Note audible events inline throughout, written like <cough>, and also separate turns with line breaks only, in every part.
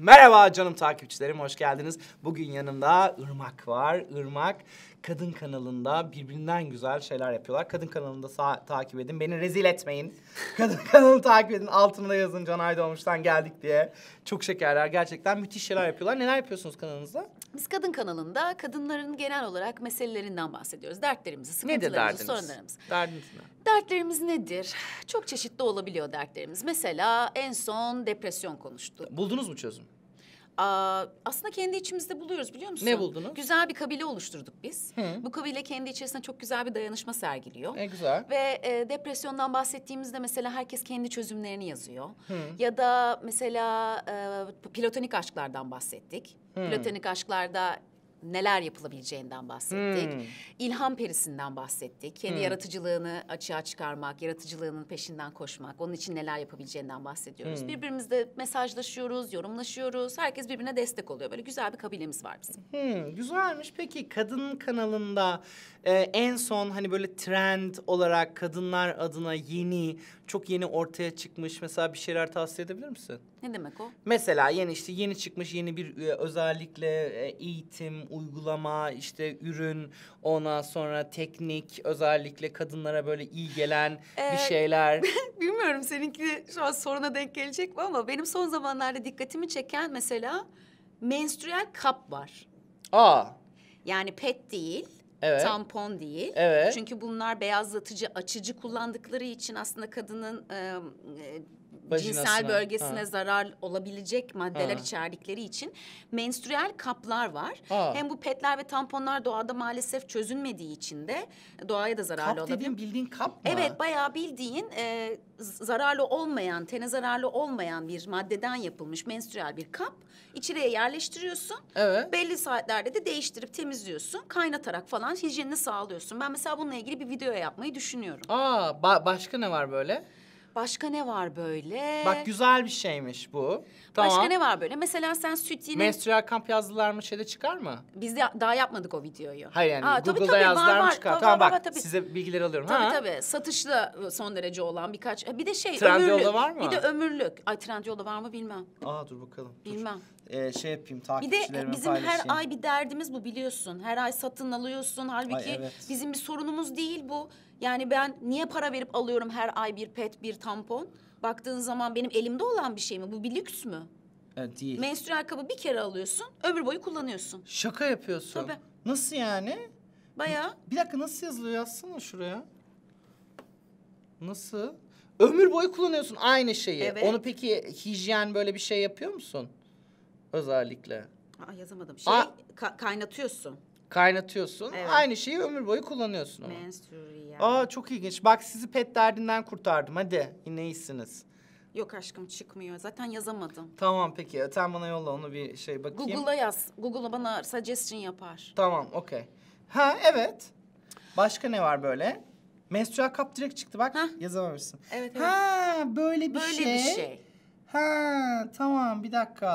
Merhaba canım takipçilerim, hoş geldiniz. Bugün yanımda Irmak var. Irmak Kadın kanalında birbirinden güzel şeyler yapıyorlar. Kadın kanalında takip edin. Beni rezil etmeyin. <laughs> Kadın kanalı takip edin. Altına yazın Canay Doğmuş'tan geldik diye. Çok şekerler. Gerçekten müthiş şeyler yapıyorlar. Neler yapıyorsunuz kanalınızda?
Biz kadın kanalında kadınların genel olarak meselelerinden bahsediyoruz. Dertlerimizi, sıkıntılarımızı, sorunlarımızı.
Derdiniz ne?
Dertlerimiz nedir? Çok çeşitli olabiliyor dertlerimiz. Mesela en son depresyon konuştuk.
Buldunuz mu çözüm?
aslında kendi içimizde buluyoruz biliyor musun? Ne buldunuz? Güzel bir kabile oluşturduk biz. Hı. Bu kabile kendi içerisinde çok güzel bir dayanışma sergiliyor. E güzel. Ve e, depresyondan bahsettiğimizde mesela herkes kendi çözümlerini yazıyor. Hı. Ya da mesela e, platonik aşklardan bahsettik. Hı. Platonik aşklarda neler yapılabileceğinden bahsettik. Hmm. İlham perisinden bahsettik. Kendi hmm. yaratıcılığını açığa çıkarmak, yaratıcılığının peşinden koşmak, onun için neler yapabileceğinden bahsediyoruz. Hmm. Birbirimizle mesajlaşıyoruz, yorumlaşıyoruz. Herkes birbirine destek oluyor. Böyle güzel bir kabilemiz var bizim.
Hmm, güzelmiş. Peki kadın kanalında e, en son hani böyle trend olarak kadınlar adına yeni, çok yeni ortaya çıkmış mesela bir şeyler tavsiye edebilir misin? Ne demek o? Mesela yeni işte yeni çıkmış yeni bir e, özellikle e, eğitim, uygulama, işte ürün, ona sonra teknik, özellikle kadınlara böyle iyi gelen Ee, bir şeyler.
<laughs> Bilmiyorum seninki şu an soruna denk gelecek mi ama benim son zamanlarda dikkatimi çeken mesela menstrüel kap var. Aa, Yani pet değil,
evet. tampon
değil. Evet. Çünkü bunlar beyazlatıcı, açıcı kullandıkları için aslında kadının e, cinsel bölgesine ha. zarar olabilecek maddeler ha. içerdikleri için menstrüel kaplar var. Ha. Hem bu petler ve tamponlar doğada maalesef çözünmediği için de doğaya da zararlı kap olabilir. Kap dediğin bildiğin kap mı? Evet bayağı bildiğin e, zararlı olmayan, tene zararlı olmayan bir maddeden yapılmış menstrüel bir kap. İçeriye yerleştiriyorsun. Evet. Belli saatlerde de değiştirip temizliyorsun. Kaynatarak falan hijyenini sağlıyorsun. Ben mesela bununla ilgili bir video yapmayı düşünüyorum.
Aa ba başka ne var böyle? Başka ne var böyle? Bak güzel bir şeymiş bu. Tamam. Başka ne
var böyle? Mesela sen süt yine... Menstrual
kamp yazdılar mı şeyde çıkar mı? Biz de daha yapmadık o videoyu. Hayır yani Aa, Google'da tabii, tabii, yazdılar var, mı var, çıkar? Var, tamam var, bak var, tabii. size bilgileri alıyorum. Tabii ha?
tabii satışlı son derece olan birkaç. E, bir de şey Trendyol'da ömürlük. var mı? Bir de ömürlük. Ay Trendyol'da var mı bilmem.
Aa dur bakalım. Bilmem. Dur e, şey yapayım takipçilerime Bir de bizim her ay bir
derdimiz bu biliyorsun. Her ay satın alıyorsun. Halbuki ay, evet. bizim bir sorunumuz değil bu. Yani ben niye para verip alıyorum her ay bir pet, bir tampon? Baktığın zaman benim elimde olan bir şey mi? Bu bir lüks mü?
E, değil. Menstrü kabı bir kere alıyorsun, ömür boyu kullanıyorsun. Şaka yapıyorsun. Tabii. Nasıl yani? Bayağı. Bir dakika nasıl yazılıyor? Yazsana şuraya. Nasıl? Ömür boyu kullanıyorsun aynı şeyi. Evet. Onu peki hijyen böyle bir şey yapıyor musun? Özellikle. Aa, yazamadım. Şey Aa. ka- kaynatıyorsun. Kaynatıyorsun. Evet. Aynı şeyi ömür boyu kullanıyorsun ama. Menstrüel. Aa çok ilginç. Bak sizi pet derdinden kurtardım. Hadi yine iyisiniz.
Yok aşkım çıkmıyor. Zaten yazamadım.
Tamam peki. Sen bana yolla onu bir şey bakayım. Google'a
yaz. Google'a bana suggestion yapar. Tamam
okey. Ha evet. Başka ne var böyle? Menstrual kap direkt çıktı bak. Hah. Yazamamışsın. Evet evet. Ha böyle bir Böyle şey. bir şey. Ha tamam bir dakika.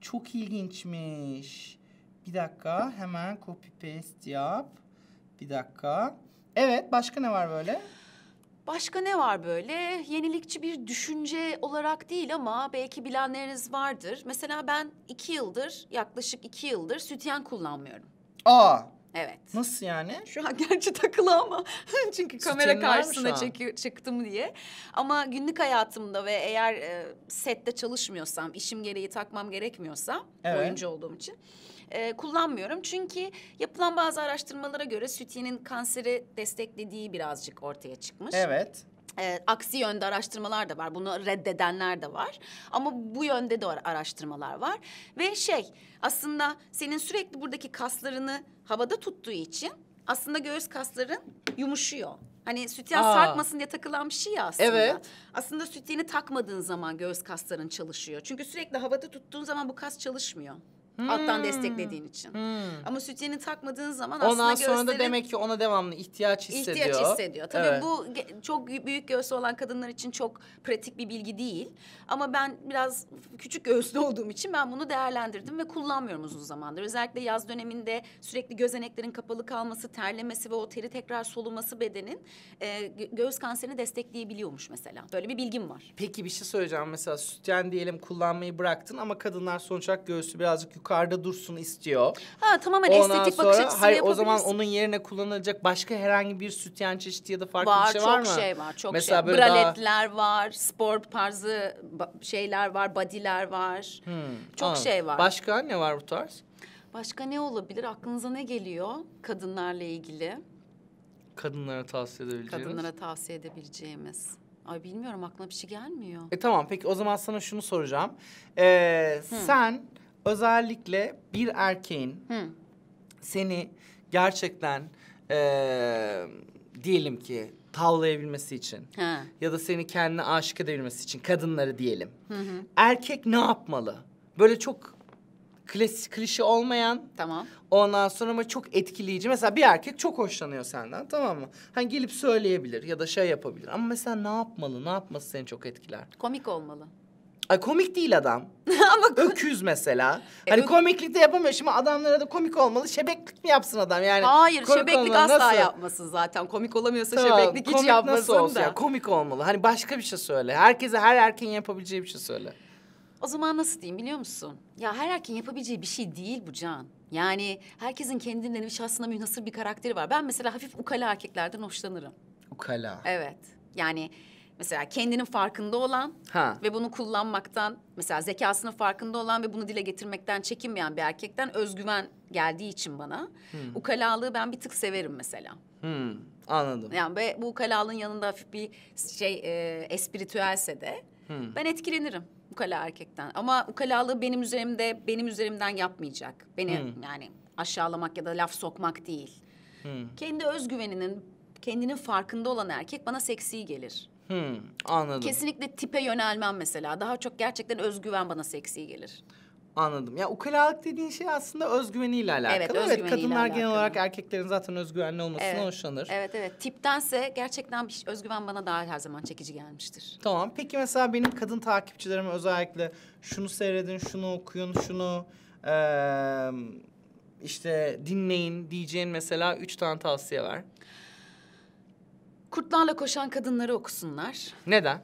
Çok ilginçmiş. Bir dakika hemen copy paste yap. Bir dakika. Evet başka ne var böyle? Başka
ne var böyle? Yenilikçi bir düşünce olarak değil ama belki bilenleriniz vardır. Mesela ben iki yıldır, yaklaşık iki yıldır sütyen kullanmıyorum. Aa Evet.
Nasıl yani?
Şu an gerçi takılı ama <laughs> çünkü kamera karşısına çekiyor, çıktım diye. Ama günlük hayatımda ve eğer e, sette çalışmıyorsam, işim gereği takmam gerekmiyorsa evet. oyuncu olduğum için e, kullanmıyorum. Çünkü yapılan bazı araştırmalara göre sütyenin kanseri desteklediği birazcık ortaya çıkmış. Evet. E, aksi yönde araştırmalar da var. Bunu reddedenler de var. Ama bu yönde de araştırmalar var. Ve şey aslında senin sürekli buradaki kaslarını havada tuttuğu için aslında göğüs kasların yumuşuyor. Hani sütyen Aa. sarkmasın diye takılan bir şey ya aslında. Evet. Aslında sütyeni takmadığın zaman göğüs kasların çalışıyor. Çünkü sürekli havada tuttuğun zaman bu kas çalışmıyor.
Hmm. Alttan desteklediğin
için. Hmm. Ama süt yeni takmadığın zaman aslında Ondan sonra göğüslerin... da demek ki
ona devamlı ihtiyaç hissediyor. İhtiyaç hissediyor. Tabii evet. bu
çok büyük göğsü olan kadınlar için çok pratik bir bilgi değil. Ama ben biraz küçük göğüslü <laughs> olduğum için ben bunu değerlendirdim ve kullanmıyorum uzun zamandır. Özellikle yaz döneminde sürekli gözeneklerin kapalı kalması, terlemesi ve o teri tekrar soluması bedenin e, göğüs kanserini
destekleyebiliyormuş mesela. Böyle bir bilgim var. Peki bir şey söyleyeceğim. Mesela sütyen diyelim kullanmayı bıraktın ama kadınlar sonuç olarak göğsü birazcık yukarı yukarıda dursun istiyor.
Ha tamamen hani Ondan estetik sonra, bakış açısıyla hayır, O zaman onun
yerine kullanılacak başka herhangi bir sütyen çeşidi ya da farklı var, bir şey var mı? Var çok şey var çok Mesela şey. Braletler
daha... var, spor tarzı şeyler var, badiler var.
Hmm, çok anladım. şey var. Başka ne var bu tarz?
Başka ne olabilir? Aklınıza ne geliyor kadınlarla ilgili?
Kadınlara tavsiye edebileceğimiz. Kadınlara
tavsiye edebileceğimiz. Ay bilmiyorum aklına bir şey gelmiyor.
E tamam peki o zaman sana şunu soracağım. Ee, Hı. sen özellikle bir erkeğin Hı. seni gerçekten ee, diyelim ki tavlayabilmesi için ha. ya da seni kendine aşık edebilmesi için kadınları diyelim. Hı hı. Erkek ne yapmalı? Böyle çok klasik klişe olmayan. Tamam. Ondan sonra ama çok etkileyici. Mesela bir erkek çok hoşlanıyor senden tamam mı? Hani gelip söyleyebilir ya da şey yapabilir. Ama mesela ne yapmalı? Ne yapması seni çok etkiler?
Komik olmalı.
Ay komik değil adam. <laughs> Ama Öküz mesela. E, hani ö- komiklik de yapamıyor. Şimdi adamlara da komik olmalı. Şebeklik mi yapsın adam yani? Hayır, şebeklik asla Nasıl?
yapmasın zaten? Komik olamıyorsa
Tamam, şebeklik hiç komik yapmasın nasıl olsun da. ya? Komik olmalı. Hani başka bir şey söyle. Herkese her erkeğin yapabileceği bir şey söyle.
O zaman nasıl diyeyim biliyor musun? Ya her erkeğin yapabileceği bir şey değil bu Can. Yani herkesin kendinden hani ve şahsına münhasır bir karakteri var. Ben mesela hafif ukala erkeklerden hoşlanırım. Ukala. Evet. Yani Mesela kendinin farkında olan ha. ve bunu kullanmaktan, mesela zekasının farkında olan ve bunu dile getirmekten çekinmeyen bir erkekten özgüven geldiği için bana. Hmm. Ukalalığı ben bir tık severim mesela.
Hmm. Anladım. Yani
ve bu ukalalığın yanında hafif bir şey e, espritüelse de hmm. ben etkilenirim ukala erkekten. Ama ukalalığı benim üzerimde, benim üzerimden yapmayacak. Beni hmm. yani aşağılamak ya da laf sokmak değil. Hmm. Kendi özgüveninin, kendinin farkında olan erkek bana seksi gelir.
Hmm, anladım. Kesinlikle
tipe yönelmem mesela. Daha çok gerçekten özgüven bana seksi
gelir. Anladım. Ya ukalalık dediğin şey aslında özgüveniyle alakalı. Evet, özgüveniyle evet kadınlar alakalı. genel olarak erkeklerin zaten özgüvenli olmasından evet. hoşlanır.
Evet, evet. Tiptense gerçekten bir özgüven bana daha her zaman çekici gelmiştir.
Tamam. Peki mesela benim kadın takipçilerime özellikle şunu seyredin, şunu okuyun, şunu ee, işte dinleyin diyeceğin mesela üç tane tavsiye var.
Kurtlarla koşan kadınları
okusunlar. Neden?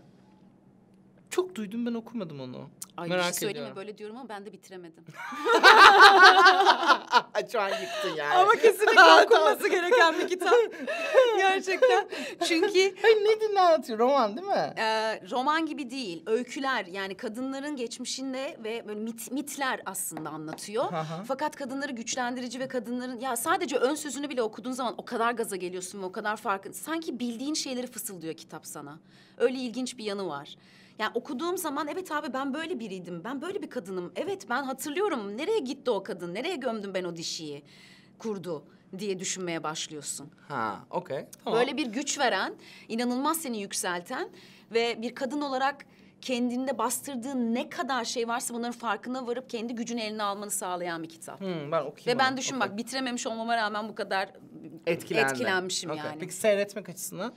Çok duydum ben okumadım onu. Ay Merak bir şey söyleyeyim ediyorum.
böyle diyorum ama ben de bitiremedim. <laughs> Şu an yıktın yani. Ama kesinlikle <laughs> okunması gereken bir kitap. <laughs> Gerçekten. Çünkü Hayır ne ne anlatıyor?
Roman değil mi?
e, roman gibi değil, öyküler yani kadınların geçmişinde ve böyle mit- mitler aslında anlatıyor. Hı Fakat kadınları güçlendirici ve kadınların ya sadece ön sözünü bile okuduğun zaman o kadar gaza geliyorsun ve o kadar farkın. Sanki bildiğin şeyleri fısıldıyor kitap sana. Öyle ilginç bir yanı var. Yani okuduğum zaman evet abi ben böyle biriydim. Ben böyle bir kadınım. Evet ben hatırlıyorum. Nereye gitti o kadın? Nereye gömdüm ben o dişiyi? Kurdu diye düşünmeye başlıyorsun.
Ha, okey. Tamam. Böyle
bir güç veren, inanılmaz seni yükselten ve bir kadın olarak kendinde bastırdığın ne kadar şey varsa bunların farkına varıp kendi gücünü eline almanı sağlayan bir kitap.
Hmm, ben okuyayım. Ve ben onu. düşün okay. bak
bitirememiş olmama rağmen bu kadar Etkilendi. etkilenmişim okay. yani. Peki
seyretmek açısından?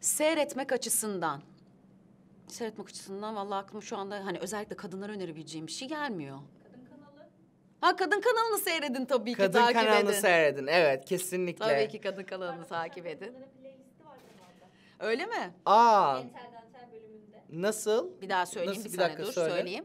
Seyretmek açısından seyretmek açısından vallahi aklıma şu anda hani özellikle kadınlara önerebileceğim bir şey gelmiyor. Kadın kanalı. Ha kadın kanalını seyredin tabii ki Kadın kanalını seyredin.
Evet kesinlikle. Tabii ki
kadın kanalını takip edin. Öyle mi?
Aa. Entel dantel bölümünde. Nasıl? Bir daha söyleyeyim Nasıl? bir, bir dakika, sana dur söyle. söyleyeyim.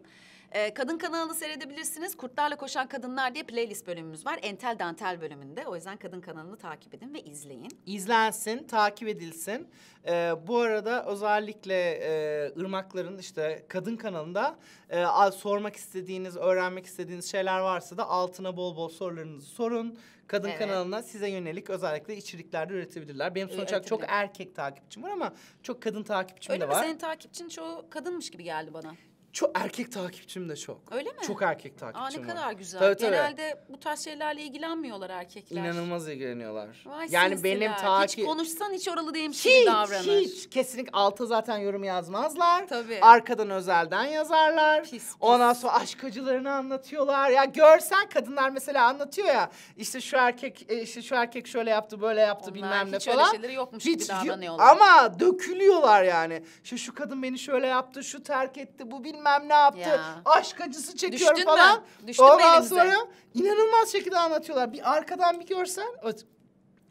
Ee, kadın kanalını seyredebilirsiniz. Kurtlarla Koşan Kadınlar diye playlist bölümümüz var. Entel Dantel bölümünde. O yüzden kadın kanalını takip edin ve izleyin.
İzlensin, takip edilsin. Ee, bu arada özellikle e, Irmakların işte kadın kanalında e, sormak istediğiniz, öğrenmek istediğiniz şeyler varsa da altına bol bol sorularınızı sorun. Kadın Evet. kanalına size yönelik özellikle içerikler de üretebilirler. Benim sonuç olarak çok erkek takipçim var ama çok kadın takipçim Öyle de mi? var. Senin
takipçin çoğu kadınmış gibi geldi bana.
Çok erkek takipçim de çok. Öyle mi? Çok erkek takipçim Aa ne var. kadar güzel. Tabii, tabii. Genelde
bu tarz şeylerle ilgilenmiyorlar erkekler.
İnanılmaz ilgileniyorlar. Vay yani benim takip... Hiç
konuşsan hiç oralı değilmiş hiç, gibi davranır. Hiç,
Kesinlikle alta zaten yorum yazmazlar. Tabii. Arkadan özelden yazarlar. Pis, pis. Ondan sonra aşk acılarını anlatıyorlar. Ya görsen kadınlar mesela anlatıyor ya. İşte şu erkek, e, işte şu erkek şöyle yaptı, böyle yaptı Onlar bilmem ne falan. Onlar hiç öyle şeyleri yokmuş hiç, gibi davranıyorlar. Ama dökülüyorlar yani. İşte şu kadın beni şöyle yaptı, şu terk etti, bu bilmem bilmem ne yaptı. Ya. Aşk acısı çekiyor Düştün falan. Ben. Düştüm Ondan elimize. sonra inanılmaz şekilde anlatıyorlar. Bir arkadan bir görsen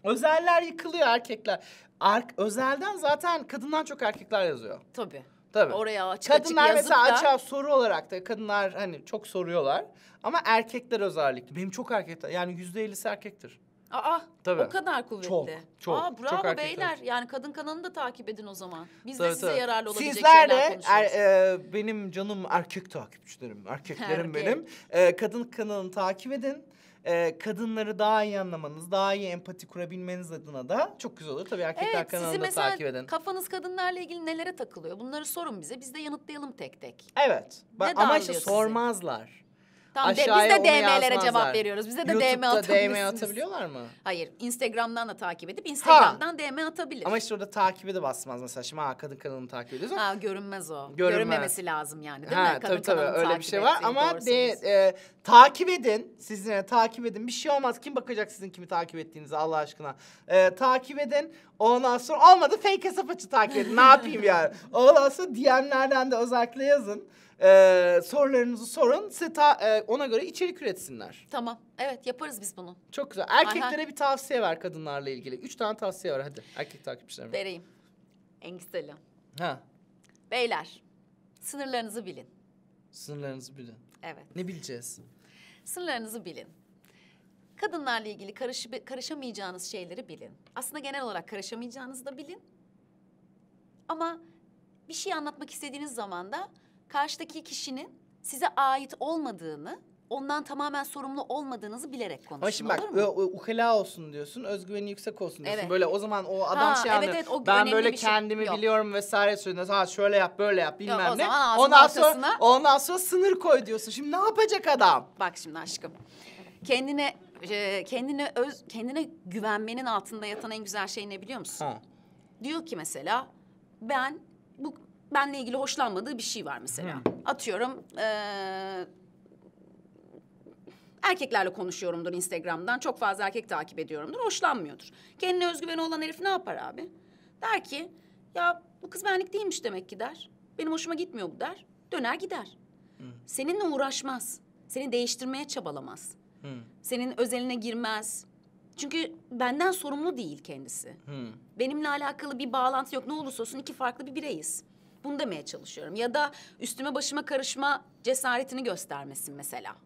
özeller yıkılıyor erkekler. Ark özelden zaten kadından çok erkekler yazıyor. Tabii. Tabii. Oraya açık Kadınlar açık mesela da... açığa soru olarak da kadınlar hani çok soruyorlar. Ama erkekler özellikle. Benim çok erkekler yani yüzde ellisi erkektir.
Aa Tabii. o kadar kuvvetli. Çok, çok. Aa bravo çok beyler. Yani kadın kanalını da takip edin o zaman.
Biz tabii, de size yararlı olabilecek Sizler şeyler de konuşuyoruz. er, e, benim canım erkek takipçilerim, erkeklerim erkek. benim. E, kadın kanalını takip edin. E, kadınları daha iyi anlamanız, daha iyi empati kurabilmeniz adına da çok güzel olur. Tabii erkekler evet, kanalını da takip edin.
kafanız kadınlarla ilgili nelere takılıyor? Bunları sorun bize. Biz de yanıtlayalım tek tek.
Evet. Bak, ama işte sormazlar. Tamam Aşağıya biz de DM'lere cevap veriyoruz. Bize de DM atabilirsiniz. DM atabiliyorlar mı?
Hayır. Instagram'dan da takip edip Instagram'dan ha. DM atabilir. Ama
işte orada takibi de basmaz mesela. Şimdi ha, kadın kanalını takip ediyoruz. Ha görünmez o. Görünmez. Görünmemesi lazım yani değil ha, mi? Kadın tabii, tabii, öyle bir şey var ama de, e, takip edin. sizinle, takip edin. Bir şey olmaz. Kim bakacak sizin kimi takip ettiğinizi Allah aşkına. E, takip edin. Ondan sonra olmadı fake hesap açı takip edin. ne yapayım yani? <laughs> Ondan sonra DM'lerden de özellikle yazın. Ee, sorularınızı sorun. Size ta, e, ona göre içerik üretsinler.
Tamam. Evet yaparız biz bunu. Çok güzel. Erkeklere Ayhan.
bir tavsiye ver kadınlarla ilgili. Üç tane tavsiye var hadi. Erkek takipçilerime. Vereyim. Engiseli. Ha.
Beyler sınırlarınızı bilin.
Sınırlarınızı bilin. Evet. Ne bileceğiz?
Sınırlarınızı bilin. Kadınlarla ilgili karış, karışamayacağınız şeyleri bilin. Aslında genel olarak karışamayacağınızı da bilin. Ama bir şey anlatmak istediğiniz zaman da karşıdaki kişinin size ait olmadığını, ondan tamamen sorumlu olmadığınızı bilerek konuşun. Ama şimdi bak, olur
mu? ö- olsun diyorsun, özgüveni yüksek olsun diyorsun. Evet. Böyle o zaman o adam Ha, şey evet, anlıyor. evet, o ben böyle bir şey. kendimi biliyorum vesaire söylüyorsun. Ha şöyle yap, böyle yap, bilmem o ne. zaman ağzının Ondan sonra, ondan sonra sınır koy diyorsun. Şimdi ne yapacak adam? Bak şimdi aşkım.
Kendine e, kendine öz kendine güvenmenin altında yatan en güzel şey ne biliyor musun? Ha. Diyor ki mesela ben bu benle ilgili hoşlanmadığı bir şey var mesela. Hı. Atıyorum ee, erkeklerle konuşuyorumdur Instagram'dan. Çok fazla erkek takip ediyorumdur. Hoşlanmıyordur. Kendine özgüveni olan herif ne yapar abi? Der ki ya bu kız benlik değilmiş demek ki der. Benim hoşuma gitmiyor bu der. Döner gider. Hı. Seninle uğraşmaz. Seni değiştirmeye çabalamaz. Hı. Senin özeline girmez. Çünkü benden sorumlu değil kendisi. Hı. Benimle alakalı bir bağlantı yok. Ne olursa olsun iki farklı bir bireyiz. Bunu demeye çalışıyorum. Ya da üstüme başıma karışma cesaretini göstermesin mesela.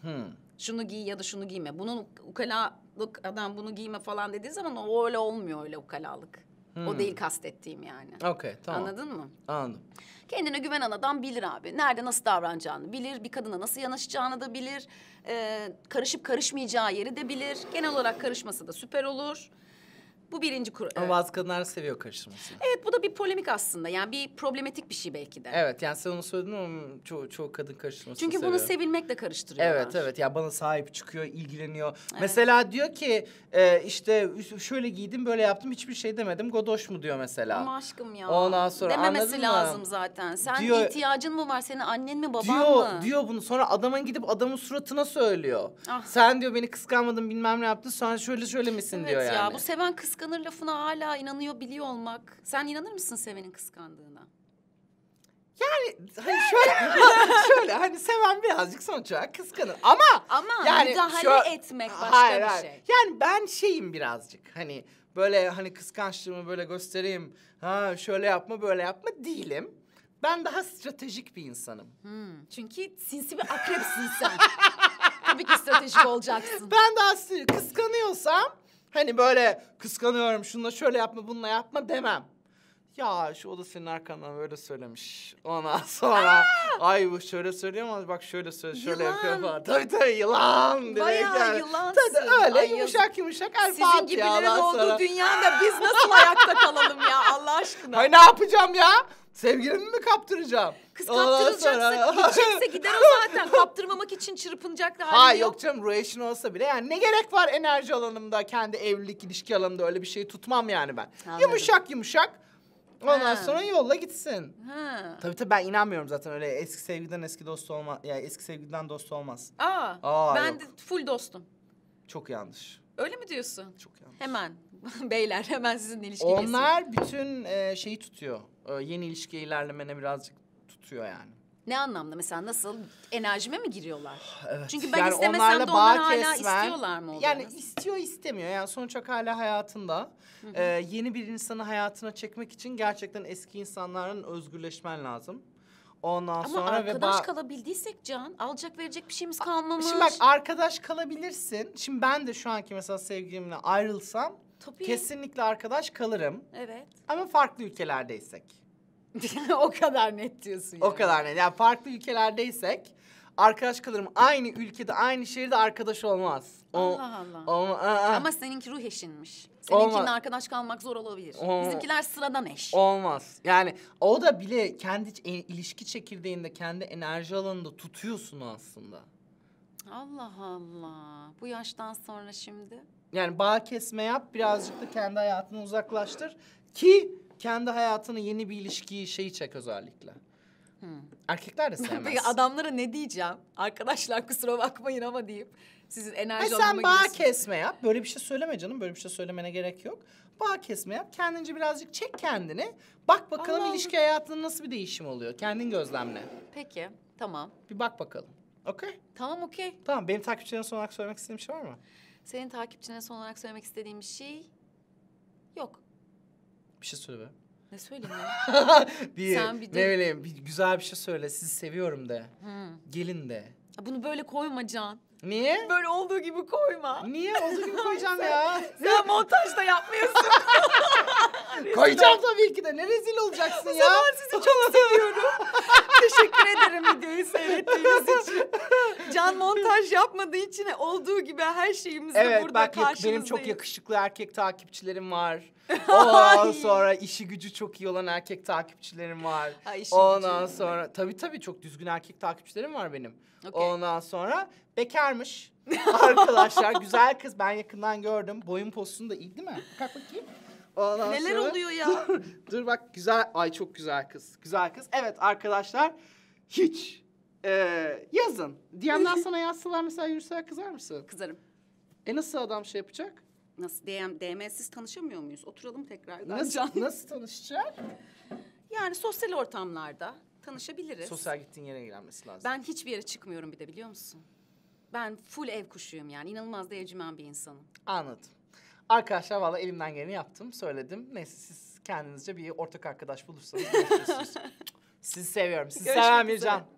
Hmm. Şunu giy ya da şunu giyme. Bunun ukalalık adam bunu giyme falan dediği zaman o öyle olmuyor öyle ukalalık. Hmm. O değil kastettiğim yani.
Okey tamam. Anladın mı? Anladım.
Kendine güvenen adam bilir abi. Nerede nasıl davranacağını bilir. Bir kadına nasıl yanaşacağını da bilir. Ee, karışıp karışmayacağı yeri de bilir. Genel olarak karışması da süper olur. Bu birinci kur... Ama
bazı kadınlar seviyor karıştırmasını.
Evet bu da bir polemik aslında. Yani bir problematik bir şey belki de. Evet
yani sen onu söyledin ama çoğu, çoğu kadın karıştırmasını Çünkü seviyor. bunu sevilmekle
karıştırıyorlar. Evet
evet ya yani bana sahip çıkıyor, ilgileniyor. Evet. Mesela diyor ki e, işte şöyle giydim böyle yaptım hiçbir şey demedim godoş mu diyor mesela. Ama
aşkım ya. Ondan sonra Dememesi anladın lazım mı? zaten. Sen diyor, ihtiyacın mı var senin annen mi baban diyor, mı?
Diyor bunu sonra adamın gidip adamın suratına söylüyor. Ah. Sen diyor beni kıskanmadın bilmem ne yaptın sonra şöyle şöyle misin evet diyor yani. Evet ya bu
seven kıskanmadın kıskanır lafına hala inanıyor biliyor olmak. Sen inanır mısın Seven'in kıskandığına? Yani hani şöyle <laughs> şöyle hani
seven birazcık sonuçta kıskanır ama ama yani müdahale şu, etmek başka hayır, bir şey. Yani ben şeyim birazcık hani böyle hani kıskançlığımı böyle göstereyim. Ha şöyle yapma böyle yapma değilim. Ben daha stratejik bir insanım. Hmm, çünkü sinsi bir akrepsin sen. <laughs> Tabii ki stratejik olacaksın. Ben daha stratejik. Kıskanıyorsam Hani böyle kıskanıyorum şunla şöyle yapma bununla yapma demem. Ya şu o da senin arkandan böyle söylemiş. Ondan <laughs> sonra Aa! ay bu şöyle söylüyor ama bak şöyle söyle şöyle yılan. yapıyor falan. Tabii tabii yılan Bayağı yani. yılansın. Tabii öyle Ay, yumuşak yumuşak el Sizin gibilerin olduğu sonra. dünyada biz nasıl ayakta kalalım ya Allah aşkına. Ay ne yapacağım ya? Sevgilimi mi kaptıracağım? Kız kaptırılacaksa, <laughs> gidecekse gider o zaten.
Kaptırmamak için çırpınacak da hali ha, yok. yok
canım, ruation olsa bile yani ne gerek var enerji alanımda, kendi evlilik ilişki alanımda öyle bir şey tutmam yani ben. Anladım. Yumuşak yumuşak.
Ondan ha. sonra
yolla gitsin. Ha. Tabii tabii ben inanmıyorum zaten öyle eski sevgiden eski dost olmaz. Yani eski sevgiden dost olmaz. Aa, Aa ben yok. de
full dostum.
Çok yanlış.
Öyle mi diyorsun? Çok yanlış. Hemen <laughs> beyler hemen sizin ilişkiniz. Onlar
bütün e, şeyi tutuyor e, yeni ilişkiye ilerlemene birazcık tutuyor yani.
Ne anlamda mesela nasıl
enerjime mi giriyorlar? Ah, evet. Çünkü ben yani istemesem de onlar hala kesmen, istiyorlar mı? Yani biraz? istiyor istemiyor yani sonuç olarak hala hayatında. Hı hı. E, yeni bir insanı hayatına çekmek için gerçekten eski insanların özgürleşmen lazım. Ondan Ama sonra arkadaş kalabildiysek Can, alacak verecek bir şeyimiz kalmamış. Şimdi bak arkadaş kalabilirsin. Şimdi ben de şu anki mesela sevgilimle ayrılsam
Tabii. Kesinlikle
arkadaş kalırım. Evet. Ama farklı ülkelerdeysek. <laughs> o kadar net diyorsun yani. O kadar net. Yani farklı ülkelerdeysek arkadaş kalırım. Aynı ülkede, aynı şehirde arkadaş olmaz. O, Allah Allah. Olma, aa, aa. Ama
seninki ruh eşinmiş. Seninkinin arkadaş kalmak zor olabilir. Olmaz. Bizimkiler
sıradan eş. Olmaz. Yani o da bile kendi e, ilişki çekirdeğinde, kendi enerji alanında tutuyorsun aslında.
Allah Allah. Bu yaştan sonra şimdi
yani bağ kesme yap, birazcık da kendi hayatını uzaklaştır ki kendi hayatını yeni bir ilişkiyi şeyi çek özellikle. Hmm. Erkekler de <laughs> sevmez. Peki
adamlara ne diyeceğim? Arkadaşlar kusura bakmayın ama deyip sizin enerji almama sen bağ
girişim. kesme yap. Böyle bir şey söyleme canım. Böyle bir şey söylemene gerek yok. Bağ kesme yap. Kendince birazcık çek kendini. Bak bakalım Allah ilişki hayatında nasıl bir değişim oluyor. Kendin gözlemle. Peki. Tamam. Bir bak bakalım. Okey? Tamam okey. Tamam. Benim takipçilerin son olarak söylemek istediğim bir şey var mı?
Senin takipçine son olarak söylemek istediğim bir şey yok. Bir şey söyle be. Ne söyleyeyim
ya? bir, <laughs> Sen bir de... ne bileyim bir güzel bir şey söyle. Sizi seviyorum de. Hmm. Gelin de.
Bunu böyle koyma Can. Niye? Böyle olduğu gibi koyma. Niye? Olduğu gibi <laughs> koyacağım
ya. Sen montaj da yapmıyorsun. <laughs> koyacağım tabii ki de. Ne rezil olacaksın o ya. O zaman sizi çok seviyorum. Teşekkür ederim videoyu seyrettiğiniz
için. Can montaj yapmadığı için olduğu gibi her şeyimizle evet, burada bak, karşınızdayız. Benim çok
yakışıklı erkek takipçilerim var. <laughs> Ondan sonra işi gücü çok iyi olan erkek takipçilerim var. Ha, Ondan gücü. sonra tabii tabii çok düzgün erkek takipçilerim var benim. Okay. Ondan sonra bekarmış. <laughs> Arkadaşlar güzel kız ben yakından gördüm. Boyun postunu da iyi değil mi? Kalk bakayım. Ondan Neler sonra... oluyor ya? <laughs> dur bak güzel. Ay çok güzel kız. Güzel kız. Evet arkadaşlar hiç ee, yazın. DM'den sana yazsalar mesela Yürsel kızar mısın? Kızarım. E nasıl adam şey yapacak?
Nasıl DM, DM'siz tanışamıyor muyuz? Oturalım tekrar. Nasıl, <laughs> nasıl
tanışacak?
Yani sosyal ortamlarda tanışabiliriz. Sosyal
gittiğin yere ilgilenmesi lazım.
Ben hiçbir yere çıkmıyorum bir de biliyor musun? Ben full ev kuşuyum yani. inanılmaz da evcimen bir insanım.
Anladım. Arkadaşlar valla elimden geleni yaptım, söyledim. Neyse siz kendinizce bir ortak arkadaş bulursanız görüşürüz. <laughs> sizi seviyorum. Sizi Görüşmek seven üzere. can.